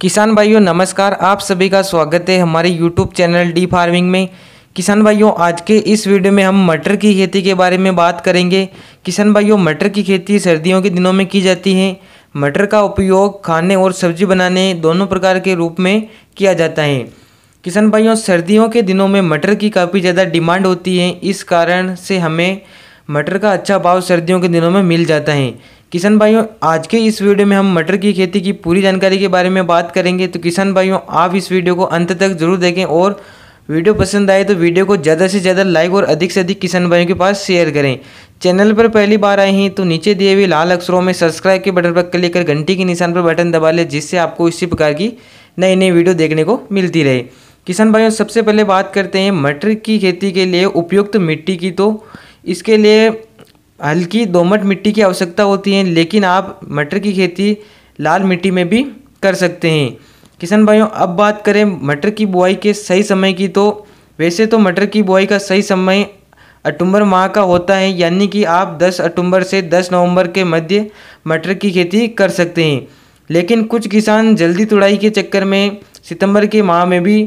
किसान भाइयों नमस्कार आप सभी का स्वागत है हमारे यूट्यूब चैनल डी फार्मिंग में किसान भाइयों आज के इस वीडियो में हम मटर की खेती के बारे में बात करेंगे किसान भाइयों मटर की खेती सर्दियों के दिनों में की जाती है मटर का उपयोग खाने और सब्जी बनाने दोनों प्रकार के रूप में किया जाता है किसान भाइयों सर्दियों के दिनों में मटर की काफ़ी ज़्यादा डिमांड होती है इस कारण से हमें मटर का अच्छा भाव सर्दियों के दिनों में मिल जाता है किसान भाइयों आज के इस वीडियो में हम मटर की खेती की पूरी जानकारी के बारे में बात करेंगे तो किसान भाइयों आप इस वीडियो को अंत तक जरूर देखें और वीडियो पसंद आए तो वीडियो को ज़्यादा से ज़्यादा लाइक और अधिक से अधिक किसान भाइयों के पास शेयर करें चैनल पर पहली बार आए हैं तो नीचे दिए हुए लाल अक्षरों में सब्सक्राइब के बटन पर क्लिक कर घंटी के निशान पर बटन दबा लें जिससे आपको इसी प्रकार की नई नई वीडियो देखने को मिलती रहे किसान भाइयों सबसे पहले बात करते हैं मटर की खेती के लिए उपयुक्त मिट्टी की तो इसके लिए हल्की दोमट मिट्टी की आवश्यकता होती है लेकिन आप मटर की खेती लाल मिट्टी में भी कर सकते हैं किसान भाइयों अब बात करें मटर की बुआई के सही समय की तो वैसे तो मटर की बुआई का सही समय अक्टूबर माह का होता है यानी कि आप 10 अक्टूबर से 10 नवंबर के मध्य मटर की खेती कर सकते हैं लेकिन कुछ किसान जल्दी तुड़ाई के चक्कर में सितंबर के माह में भी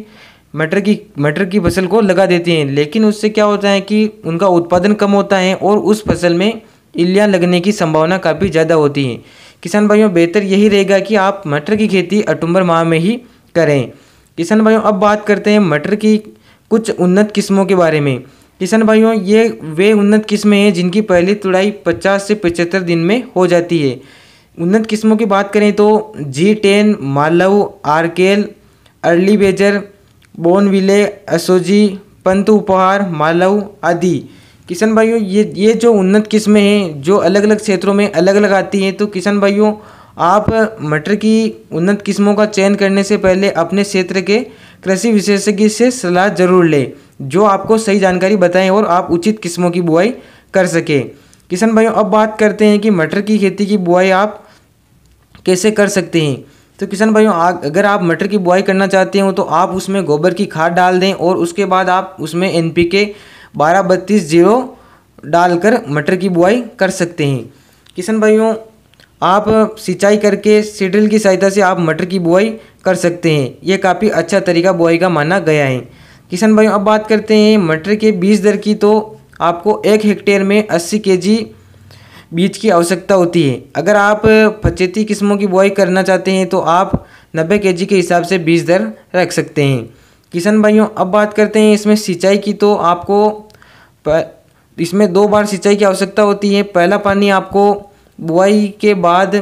मटर की मटर की फसल को लगा देते हैं लेकिन उससे क्या होता है कि उनका उत्पादन कम होता है और उस फसल में इलियाँ लगने की संभावना काफ़ी ज़्यादा होती है किसान भाइयों बेहतर यही रहेगा कि आप मटर की खेती अक्टूबर माह में ही करें किसान भाइयों अब बात करते हैं मटर की कुछ उन्नत किस्मों के बारे में किसान भाइयों ये वे उन्नत किस्में हैं जिनकी पहली तुड़ाई 50 से 75 दिन में हो जाती है उन्नत किस्मों की बात करें तो जी टेन मालव आरकेल अर्ली बेजर बोनविले असोजी पंत उपहार मालव आदि किसान भाइयों ये ये जो उन्नत किस्में हैं जो अलग अलग क्षेत्रों में अलग अलग आती हैं तो किसान भाइयों आप मटर की उन्नत किस्मों का चयन करने से पहले अपने क्षेत्र के कृषि विशेषज्ञ से सलाह जरूर लें जो आपको सही जानकारी बताएं और आप उचित किस्मों की बुआई कर सकें किसान भाइयों अब बात करते हैं कि मटर की खेती की बुआई आप कैसे कर सकते हैं तो किसान भाइयों अगर आप मटर की बुआई करना चाहते हो तो आप उसमें गोबर की खाद डाल दें और उसके बाद आप उसमें एन पी के बारह बत्तीस जीरो डालकर मटर की बुआई कर सकते हैं किसान भाइयों आप सिंचाई करके सीड्रिल की सहायता से आप मटर की बुआई कर सकते हैं ये काफ़ी अच्छा तरीका बुआई का माना गया है किसान भाइयों अब बात करते हैं मटर के बीज दर की तो आपको एक हेक्टेयर में अस्सी के जी बीज की आवश्यकता होती है अगर आप पचेती किस्मों की बुआई करना चाहते हैं तो आप 90 केजी के हिसाब से बीज दर रख सकते हैं किसान भाइयों अब बात करते हैं इसमें सिंचाई की तो आपको इसमें दो बार सिंचाई की आवश्यकता होती है पहला पानी आपको बुआई के बाद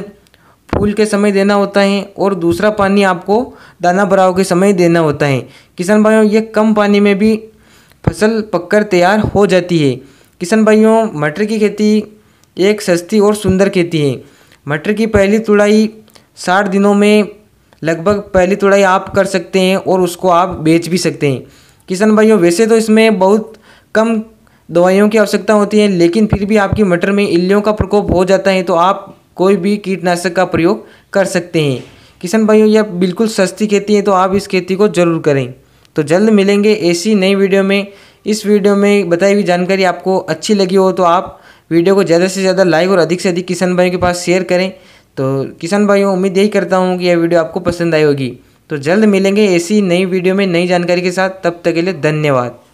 फूल के समय देना होता है और दूसरा पानी आपको दाना भराव के समय देना होता है किसान भाइयों ये कम पानी में भी फसल पककर तैयार हो जाती है किसान भाइयों मटर की खेती एक सस्ती और सुंदर खेती है मटर की पहली तुड़ाई साठ दिनों में लगभग पहली तुड़ाई आप कर सकते हैं और उसको आप बेच भी सकते हैं किसान भाइयों वैसे तो इसमें बहुत कम दवाइयों की आवश्यकता होती है लेकिन फिर भी आपकी मटर में इल्लियों का प्रकोप हो जाता है तो आप कोई भी कीटनाशक का प्रयोग कर सकते हैं किसान भाइयों यह बिल्कुल सस्ती खेती है तो आप इस खेती को ज़रूर करें तो जल्द मिलेंगे ऐसी नई वीडियो में इस वीडियो में बताई हुई जानकारी आपको अच्छी लगी हो तो आप वीडियो को ज़्यादा से ज़्यादा लाइक और अधिक से अधिक किसान भाइयों के पास शेयर करें तो किसान भाइयों उम्मीद यही करता हूँ कि यह वीडियो आपको पसंद आई होगी तो जल्द मिलेंगे ऐसी नई वीडियो में नई जानकारी के साथ तब तक के लिए धन्यवाद